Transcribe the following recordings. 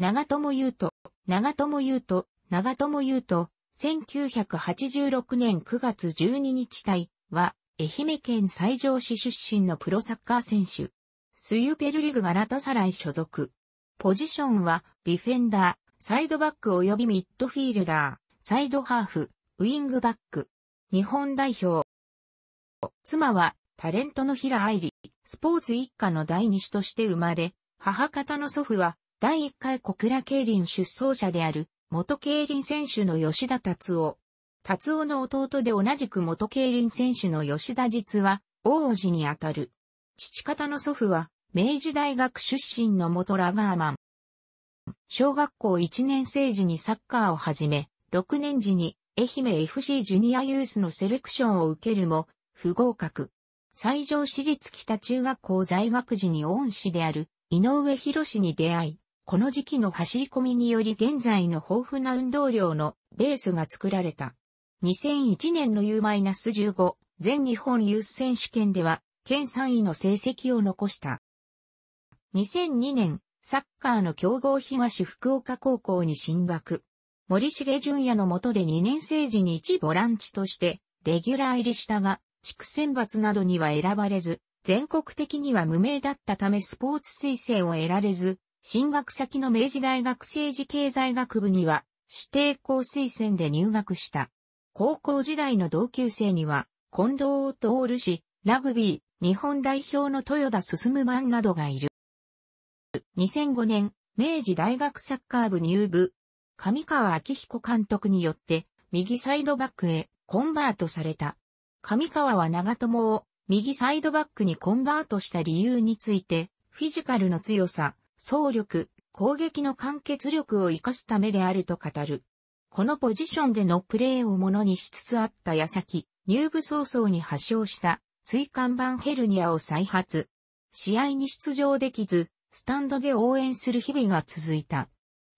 長友優斗、長友優斗、長友優斗、1986年9月12日隊は、愛媛県西条市出身のプロサッカー選手。スユペルリグガラタサライ所属。ポジションは、ディフェンダー、サイドバック及びミッドフィールダー、サイドハーフ、ウィングバック。日本代表。妻は、タレントの平愛理、スポーツ一家の第二子として生まれ、母方の祖父は、第1回小倉競輪出走者である、元競輪選手の吉田達夫。達夫の弟で同じく元競輪選手の吉田実は、王子にあたる。父方の祖父は、明治大学出身の元ラガーマン。小学校1年生時にサッカーを始め、6年時に愛媛 FC ジュニアユースのセレクションを受けるも、不合格。最上市立北中学校在学時に恩師である井上博に出会い、この時期の走り込みにより現在の豊富な運動量のベースが作られた。2001年の U-15 全日本ユース選手権では、県3位の成績を残した。2002年、サッカーの強豪東福岡高校に進学。森重淳也の下で2年生時に一ボランチとして、レギュラー入りしたが、地区選抜などには選ばれず、全国的には無名だったためスポーツ推薦を得られず、進学先の明治大学政治経済学部には指定校推薦で入学した。高校時代の同級生には、近藤徹氏、ラグビー、日本代表の豊田進マンなどがいる。2005年、明治大学サッカー部入部、上川明彦監督によって、右サイドバックへコンバートされた。上川は長友を右サイドバックにコンバートした理由について、フィジカルの強さ、総力、攻撃の完結力を生かすためであると語る。このポジションでのプレーをものにしつつあった矢先、入部早々に発症した椎間板ヘルニアを再発。試合に出場できず、スタンドで応援する日々が続いた。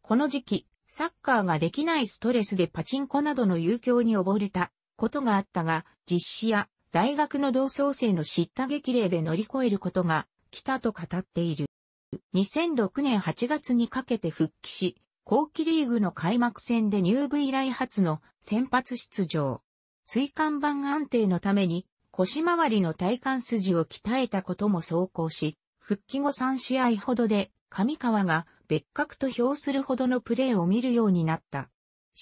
この時期、サッカーができないストレスでパチンコなどの遊興に溺れたことがあったが、実施や大学の同窓生の叱った激励で乗り越えることが来たと語っている。2006年8月にかけて復帰し、後期リーグの開幕戦で入部以来初の先発出場。椎間板安定のために腰回りの体幹筋を鍛えたことも走行し、復帰後3試合ほどで上川が別格と評するほどのプレーを見るようになった。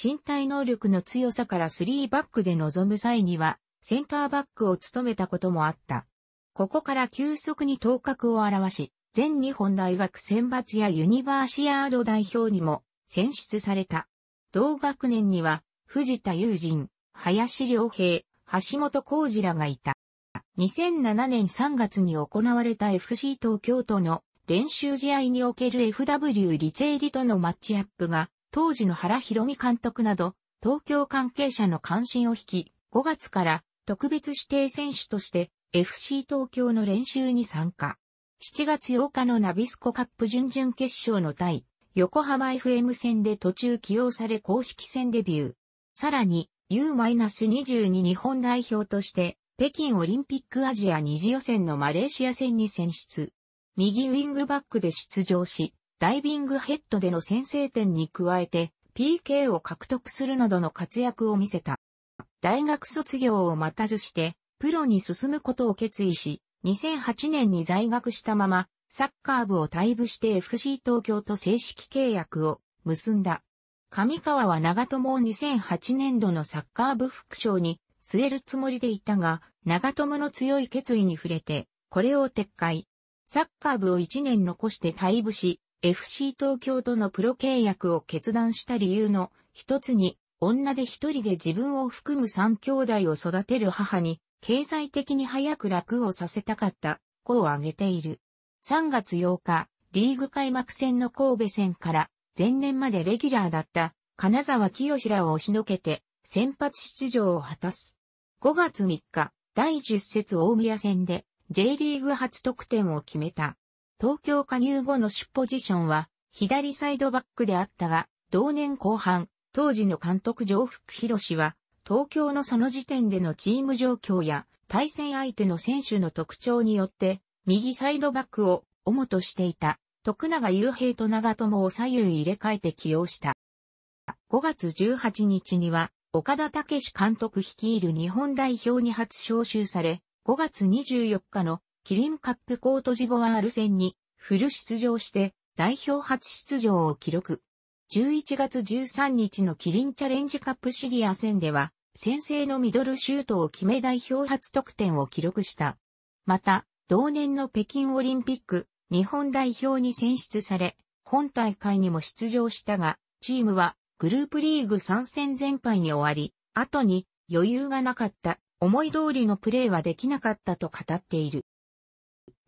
身体能力の強さから3バックで臨む際には、センターバックを務めたこともあった。ここから急速に頭角を現し、全日本大学選抜やユニバーシアード代表にも選出された。同学年には、藤田雄人、林良平、橋本浩二らがいた。2007年3月に行われた FC 東京都の練習試合における FW リチェイリとのマッチアップが、当時の原博美監督など、東京関係者の関心を引き、5月から特別指定選手として FC 東京の練習に参加。7月8日のナビスコカップ準々決勝の対、横浜 FM 戦で途中起用され公式戦デビュー。さらに、U-22 日本代表として、北京オリンピックアジア二次予選のマレーシア戦に選出。右ウィングバックで出場し、ダイビングヘッドでの先制点に加えて、PK を獲得するなどの活躍を見せた。大学卒業を待たずして、プロに進むことを決意し、2008年に在学したまま、サッカー部を退部して FC 東京と正式契約を結んだ。上川は長友を2008年度のサッカー部副賞に据えるつもりでいたが、長友の強い決意に触れて、これを撤回。サッカー部を1年残して退部し、FC 東京とのプロ契約を決断した理由の一つに、女で一人で自分を含む三兄弟を育てる母に経済的に早く楽をさせたかった、こう挙げている。3月8日、リーグ開幕戦の神戸戦から、前年までレギュラーだった、金沢清らを押しのけて、先発出場を果たす。5月3日、第10節大宮戦で、J リーグ初得点を決めた。東京加入後の出ポジションは、左サイドバックであったが、同年後半、当時の監督上福博士は、東京のその時点でのチーム状況や対戦相手の選手の特徴によって、右サイドバックを主としていた、徳永雄平と長友を左右入れ替えて起用した。5月18日には、岡田武史監督率いる日本代表に初招集され、5月24日のキリンカップコートジボワール戦にフル出場して代表初出場を記録。11月13日のキリンチャレンジカップシリア戦では、先制のミドルシュートを決め代表初得点を記録した。また、同年の北京オリンピック、日本代表に選出され、本大会にも出場したが、チームはグループリーグ参戦全敗に終わり、後に余裕がなかった、思い通りのプレーはできなかったと語っている。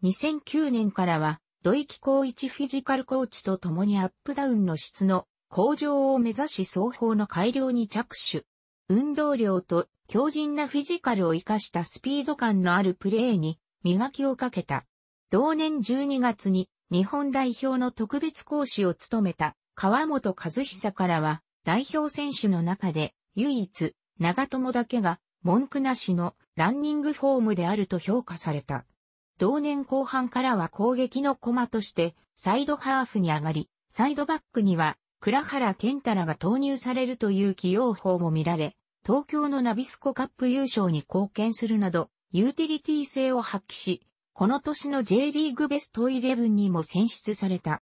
2009年からは、土井高一フィジカルコーチと共にアップダウンの質の向上を目指し双方の改良に着手。運動量と強靭なフィジカルを活かしたスピード感のあるプレーに磨きをかけた。同年12月に日本代表の特別講師を務めた川本和久からは代表選手の中で唯一長友だけが文句なしのランニングフォームであると評価された。同年後半からは攻撃の駒としてサイドハーフに上がり、サイドバックには倉原健太らが投入されるという起用法も見られ、東京のナビスコカップ優勝に貢献するなど、ユーティリティ性を発揮し、この年の J リーグベストイレブンにも選出された。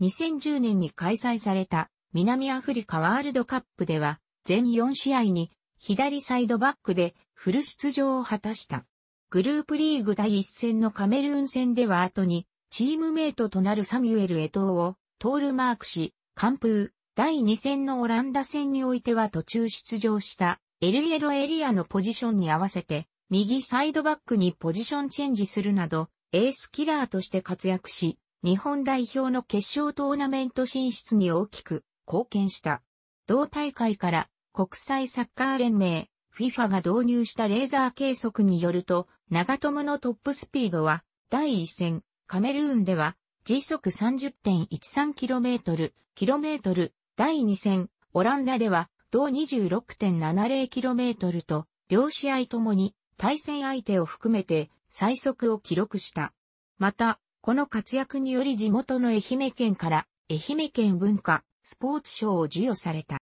2010年に開催された南アフリカワールドカップでは、全4試合に左サイドバックでフル出場を果たした。グループリーグ第1戦のカメルーン戦では後に、チームメイトとなるサミュエル・エトーをトールマークし、完封、第2戦のオランダ戦においては途中出場したエルエロエリアのポジションに合わせて、右サイドバックにポジションチェンジするなど、エースキラーとして活躍し、日本代表の決勝トーナメント進出に大きく貢献した。同大会から国際サッカー連盟 FIFA が導入したレーザー計測によると、長友のトップスピードは第1戦カメルーンでは時速 30.13km、km、第2戦、オランダでは、同 26.70km と、両試合ともに、対戦相手を含めて、最速を記録した。また、この活躍により地元の愛媛県から、愛媛県文化、スポーツ賞を授与された。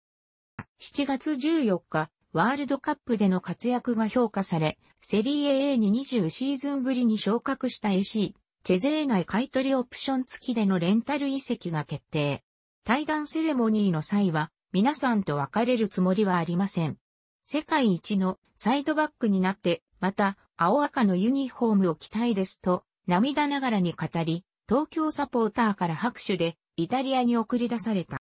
7月14日、ワールドカップでの活躍が評価され、セリエ A に20シーズンぶりに昇格した AC、チェゼー内買取オプション付きでのレンタル移籍が決定。対談セレモニーの際は、皆さんと別れるつもりはありません。世界一のサイドバックになって、また、青赤のユニフォームを着たいですと、涙ながらに語り、東京サポーターから拍手で、イタリアに送り出された。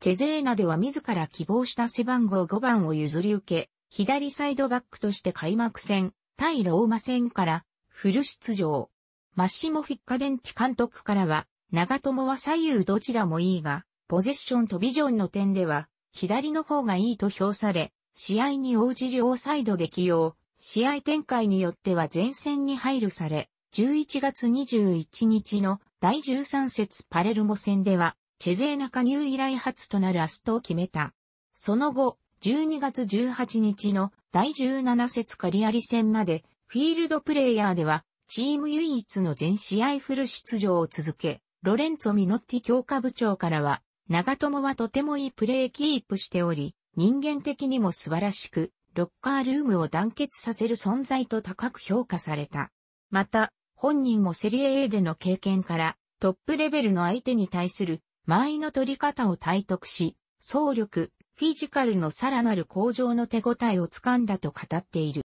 チェゼーナでは自ら希望した背番号5番を譲り受け、左サイドバックとして開幕戦、対ローマ戦からフル出場。マッシモ・フィッカデンチ監督からは、長友は左右どちらもいいが、ポゼッションとビジョンの点では、左の方がいいと評され、試合に応じ両サイドで起用、試合展開によっては前線に配慮され、11月21日の第13節パレルモ戦では、チェゼーナ加入以来初となるアストを決めた。その後、12月18日の第17節カリアリ戦まで、フィールドプレイヤーでは、チーム唯一の全試合フル出場を続け、ロレンツォ・ミノッティ強化部長からは、長友はとてもいいプレーキープしており、人間的にも素晴らしく、ロッカールームを団結させる存在と高く評価された。また、本人もセリエ A での経験から、トップレベルの相手に対する、間合いの取り方を体得し、総力、フィジカルのさらなる向上の手応えをつかんだと語っている。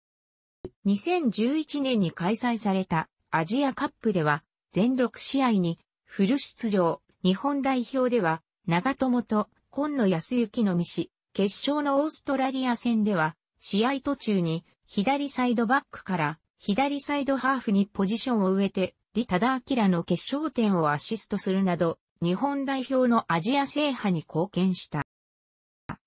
2011年に開催されたアジアカップでは全6試合にフル出場。日本代表では長友と今野康之のみし、決勝のオーストラリア戦では試合途中に左サイドバックから左サイドハーフにポジションを植えて、リタダ・アキラの決勝点をアシストするなど、日本代表のアジア制覇に貢献した。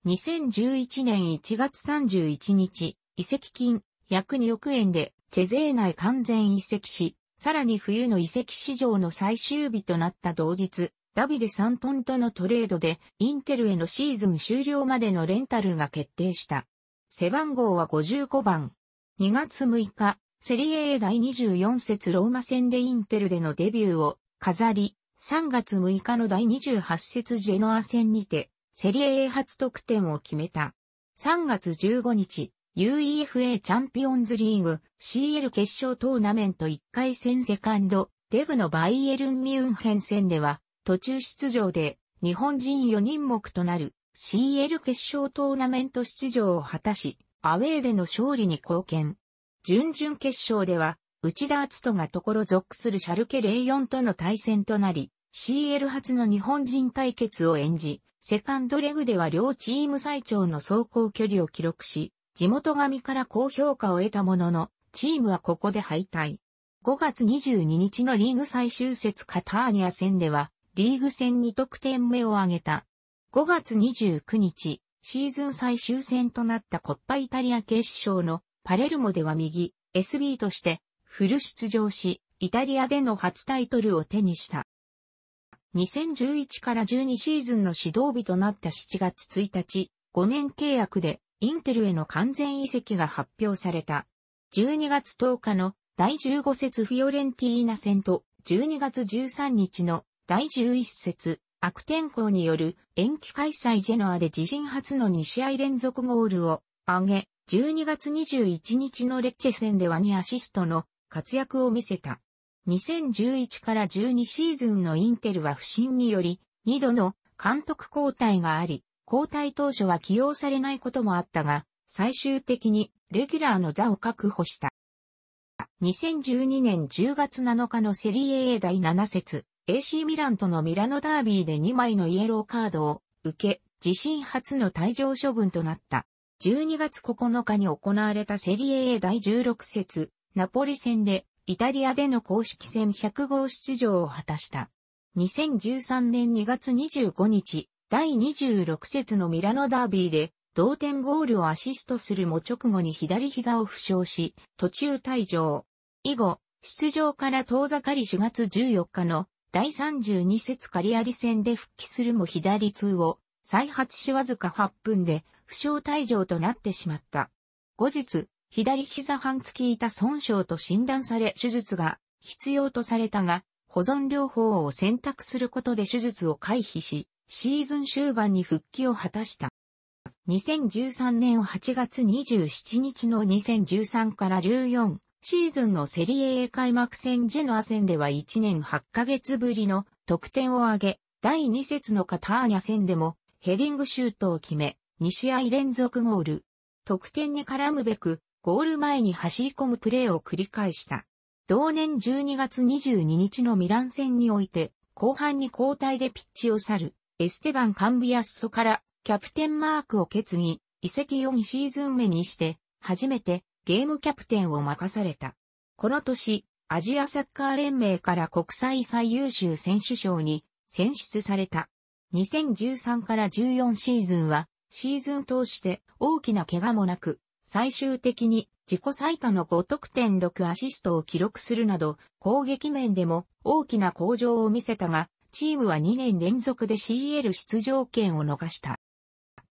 2011年1月31日、移籍金約2億円でチェゼー内完全移籍し、さらに冬の移籍市場の最終日となった同日、ダビデ・サントンとのトレードで、インテルへのシーズン終了までのレンタルが決定した。背番号は55番。2月6日、セリエ A 第24節ローマ戦でインテルでのデビューを飾り、3月6日の第28節ジェノア戦にて、セリエ A 初得点を決めた。3月15日、UEFA チャンピオンズリーグ CL 決勝トーナメント1回戦セカンドレグのバイエルン・ミュンヘン戦では途中出場で日本人4人目となる CL 決勝トーナメント出場を果たしアウェーでの勝利に貢献。準々決勝では内田篤人がところ属するシャルケ04との対戦となり CL 初の日本人対決を演じセカンドレグでは両チーム最長の走行距離を記録し、地元紙から高評価を得たものの、チームはここで敗退。5月22日のリーグ最終節カターニア戦では、リーグ戦に得点目を挙げた。5月29日、シーズン最終戦となったコッパイタリア決勝のパレルモでは右、SB としてフル出場し、イタリアでの初タイトルを手にした。2011から12シーズンの指導日となった7月1日、5年契約でインテルへの完全移籍が発表された。12月10日の第15節フィオレンティーナ戦と12月13日の第11節悪天候による延期開催ジェノアで自身初の2試合連続ゴールを挙げ、12月21日のレッチェ戦では2アシストの活躍を見せた。2011から12シーズンのインテルは不振により、2度の監督交代があり、交代当初は起用されないこともあったが、最終的にレギュラーの座を確保した。2012年10月7日のセリエ A 第7節、AC ミランとのミラノダービーで2枚のイエローカードを受け、自身初の退場処分となった。12月9日に行われたセリエ A 第16節、ナポリ戦でイタリアでの公式戦100号出場を果たした。2013年2月25日、第26節のミラノダービーで、同点ゴールをアシストするも直後に左膝を負傷し、途中退場。以後、出場から遠ざかり4月14日の第32節カリアリ戦で復帰するも左痛を再発しわずか8分で負傷退場となってしまった。後日、左膝半月板損傷と診断され手術が必要とされたが、保存療法を選択することで手術を回避し、シーズン終盤に復帰を果たした。2013年8月27日の2013から14シーズンのセリエ A 開幕戦ジェノア戦では1年8ヶ月ぶりの得点を挙げ、第2節のカターニャ戦でもヘディングシュートを決め、2試合連続ゴール。得点に絡むべく、ゴール前に走り込むプレーを繰り返した。同年12月22日のミラン戦において、後半に交代でピッチを去る。エステバン・カンビアッソからキャプテンマークを決議、移籍をシーズン目にして、初めてゲームキャプテンを任された。この年、アジアサッカー連盟から国際最優秀選手賞に選出された。2013から14シーズンは、シーズン通して大きな怪我もなく、最終的に自己最多の5得点6アシストを記録するなど、攻撃面でも大きな向上を見せたが、チームは2年連続で CL 出場権を逃した。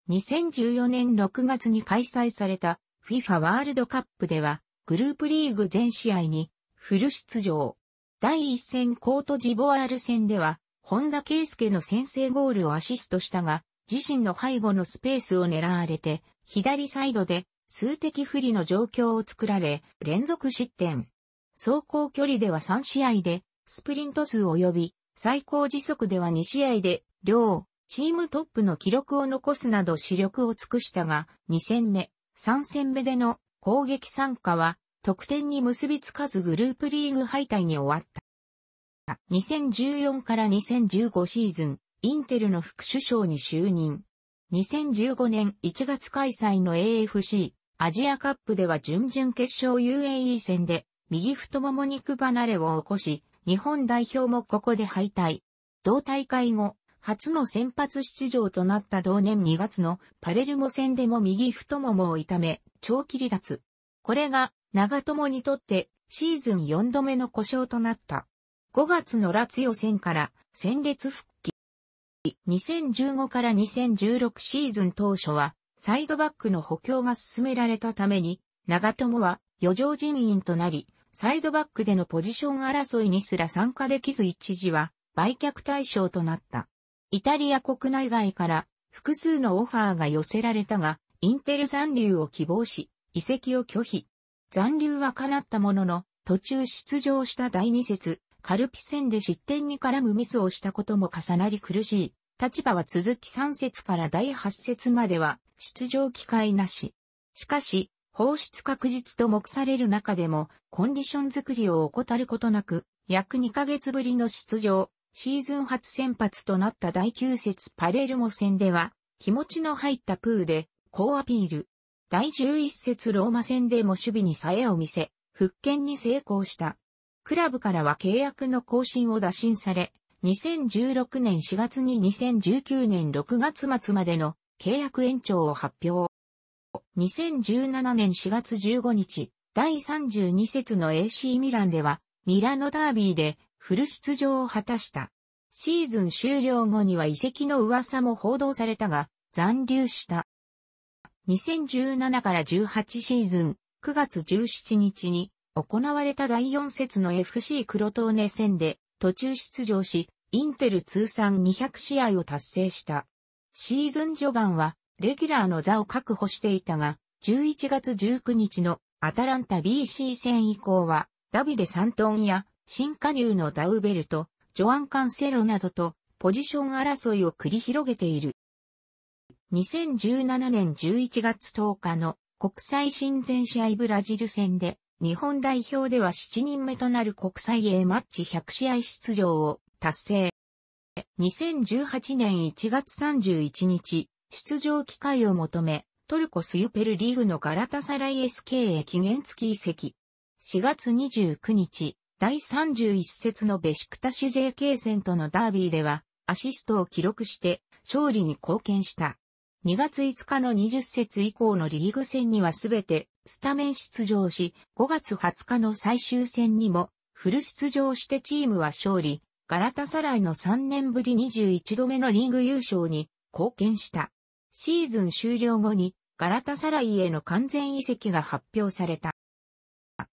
2014年6月に開催された FIFA ワールドカップではグループリーグ全試合にフル出場。第1戦コートジボワール戦では本田圭介の先制ゴールをアシストしたが自身の背後のスペースを狙われて左サイドで数的不利の状況を作られ連続失点。走行距離では3試合でスプリント数及び最高時速では2試合で、両、チームトップの記録を残すなど主力を尽くしたが、2戦目、3戦目での攻撃参加は、得点に結びつかずグループリーグ敗退に終わった。2014から2015シーズン、インテルの副首相に就任。2015年1月開催の AFC アジアカップでは準々決勝 UAE 戦で右太もも肉離れを起こし、日本代表もここで敗退。同大会後、初の先発出場となった同年2月のパレルモ戦でも右太ももを痛め、長期離脱。これが長友にとってシーズン4度目の故障となった。5月のラツヨ戦から戦列復帰。2015から2016シーズン当初はサイドバックの補強が進められたために長友は余剰人員となりサイドバックでのポジション争いにすら参加できず一時は売却対象となった。イタリア国内外から複数のオファーが寄せられたが、インテル残留を希望し、移籍を拒否。残留は叶ったものの、途中出場した第2節、カルピ戦で失点に絡むミスをしたことも重なり苦しい。立場は続き3節から第8節までは出場機会なし。しかし、放出確実と目される中でも、コンディション作りを怠ることなく、約2ヶ月ぶりの出場、シーズン初先発となった第9節パレルモ戦では、気持ちの入ったプーで、好アピール。第11節ローマ戦でも守備にさえを見せ、復権に成功した。クラブからは契約の更新を打診され、2016年4月に2019年6月末までの契約延長を発表。2017年4月15日、第32節の AC ミランでは、ミラノダービーでフル出場を果たした。シーズン終了後には遺跡の噂も報道されたが、残留した。2017から18シーズン、9月17日に行われた第4節の FC 黒トーネ戦で途中出場し、インテル通算200試合を達成した。シーズン序盤はレギュラーの座を確保していたが、11月19日のアタランタ BC 戦以降は、ダビデ・サントンや新加入のダウベルト、ジョアン・カンセロなどとポジション争いを繰り広げている。2017年11月10日の国際親善試合ブラジル戦で、日本代表では7人目となる国際 A マッチ100試合出場を達成。2018年1月31日、出場機会を求め、トルコスユペルリーグのガラタサライ SK へ期限付き移籍。4月29日、第31節のベシクタシ JK 戦とのダービーでは、アシストを記録して勝利に貢献した。2月5日の20節以降のリーグ戦にはすべてスタメン出場し、5月20日の最終戦にもフル出場してチームは勝利、ガラタサライの3年ぶり21度目のリーグ優勝に貢献した。シーズン終了後にガラタサライへの完全移籍が発表された。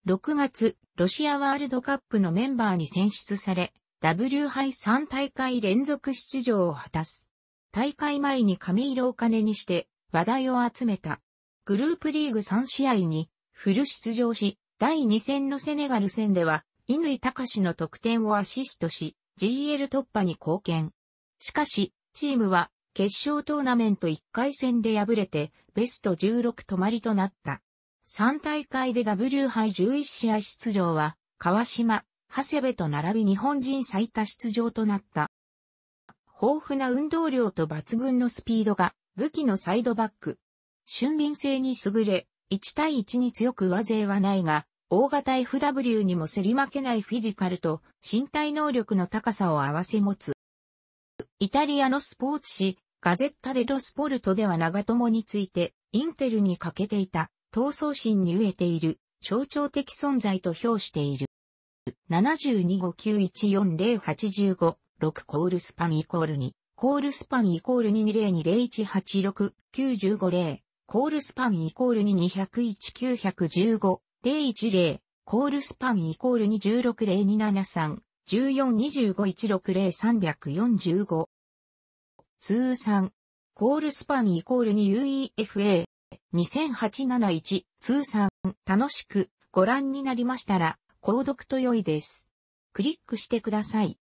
6月、ロシアワールドカップのメンバーに選出され、W 杯3大会連続出場を果たす。大会前に髪色を金にして話題を集めた。グループリーグ3試合にフル出場し、第2戦のセネガル戦では、乾隆の得点をアシストし、GL 突破に貢献。しかし、チームは決勝トーナメント1回戦で敗れて、ベスト16止まりとなった。3大会で W 杯11試合出場は、川島、長谷部と並び日本人最多出場となった。豊富な運動量と抜群のスピードが武器のサイドバック。俊敏性に優れ、1対1に強く上勢はないが、大型 FW にも競り負けないフィジカルと身体能力の高さを合わせ持つ。イタリアのスポーツ紙、ガゼッタ・デ・ロスポルトでは長友について、インテルに欠けていた、闘争心に飢えている、象徴的存在と評している。725914085、6コールスパンイコール2、コールスパンイコール22020186950、コールスパンイコール2201915、010、コールスパンイコール2160273、1425160345通算コールスパンイコールに UEFA 200871通算楽しくご覧になりましたら購読と良いです。クリックしてください。